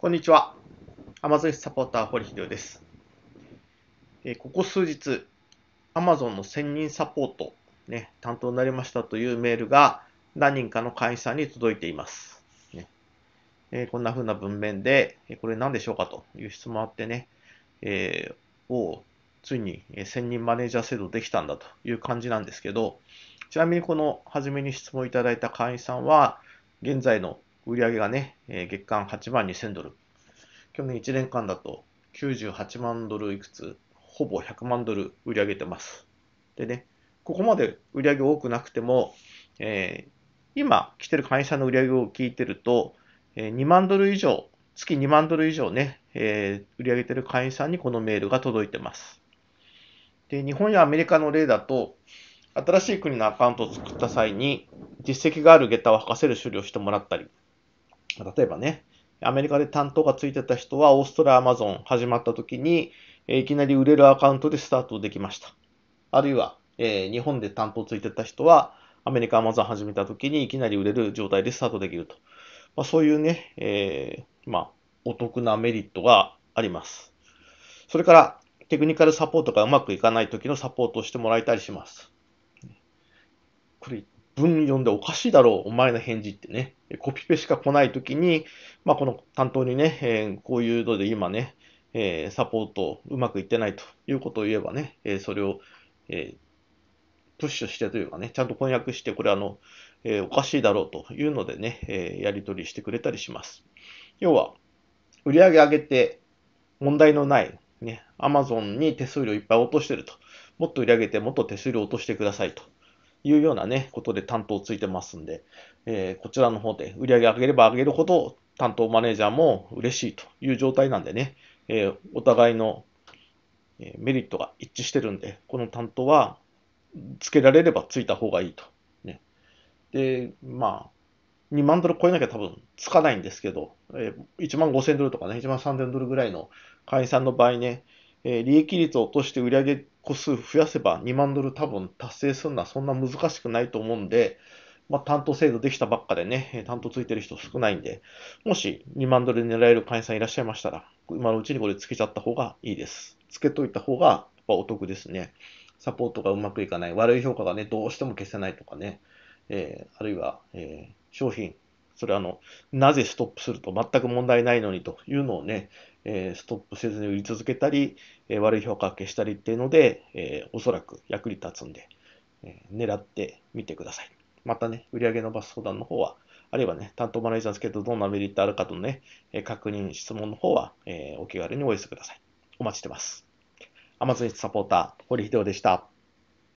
こんにちは。アマゾンサポーター、堀秀夫です。えここ数日、Amazon の専任サポート、ね、担当になりましたというメールが何人かの会員さんに届いています。ねえこんな風な文面で、えこれ何でしょうかという質問あってね、えー、ついに専任マネージャー制度できたんだという感じなんですけど、ちなみにこの初めに質問いただいた会員さんは、現在の売上がね、えー、月間8万2000ドル。去年1年間だと98万ドルいくつ、ほぼ100万ドル売り上げてます。でね、ここまで売り上げ多くなくても、えー、今来てる会社の売り上げを聞いてると、えー、2万ドル以上、月2万ドル以上ね、えー、売り上げてる会社にこのメールが届いてます。で、日本やアメリカの例だと、新しい国のアカウントを作った際に、実績があるゲタを履かせる処理をしてもらったり、例えばね、アメリカで担当がついてた人は、オーストラリア、アマゾン始まった時に、いきなり売れるアカウントでスタートできました。あるいは、えー、日本で担当ついてた人は、アメリカ、アマゾン始めた時にいきなり売れる状態でスタートできると。まあ、そういうね、えー、まあ、お得なメリットがあります。それから、テクニカルサポートがうまくいかない時のサポートをしてもらえたりします。これ文読んでおかしいだろう、お前の返事ってね、コピペしか来ないときに、まあ、この担当にね、えー、こういうので今ね、えー、サポートうまくいってないということを言えばね、えー、それを、えプッシュしてというかね、ちゃんと翻訳して、これあの、えおかしいだろうというのでね、えやり取りしてくれたりします。要は、売上上げて問題のない、ね、アマゾンに手数料いっぱい落としてると。もっと売り上げて、もっと手数料落としてくださいと。いうようなね、ことで担当ついてますんで、えー、こちらの方で売り上げ上げれば上げるほど担当マネージャーも嬉しいという状態なんでね、えー、お互いのメリットが一致してるんで、この担当はつけられればついた方がいいと。ね、で、まあ、2万ドル超えなきゃ多分つかないんですけど、えー、1万5千ドルとかね、1万3千ドルぐらいの会員さんの場合ね、えー、利益率を落として売上個数増やせば2万ドル多分達成するのはそんな難しくないと思うんで、まあ、担当制度できたばっかでね、担当ついてる人少ないんで、もし2万ドル狙える会員さんいらっしゃいましたら、今のうちにこれつけちゃった方がいいです。つけといた方がやっぱお得ですね。サポートがうまくいかない、悪い評価がね、どうしても消せないとかね、えー、あるいは、えー、商品それあの、なぜストップすると全く問題ないのにというのをね、えー、ストップせずに売り続けたり、えー、悪い評価を消したりっていうので、えー、おそらく役に立つんで、え狙ってみてください。またね、売上伸ばす相談の方は、あるいはね、担当マネージャーですけど、どんなメリットあるかとのね、え確認、質問の方は、えお気軽にお寄せください。お待ちしてます。アマゾンサポーター、堀秀夫でした。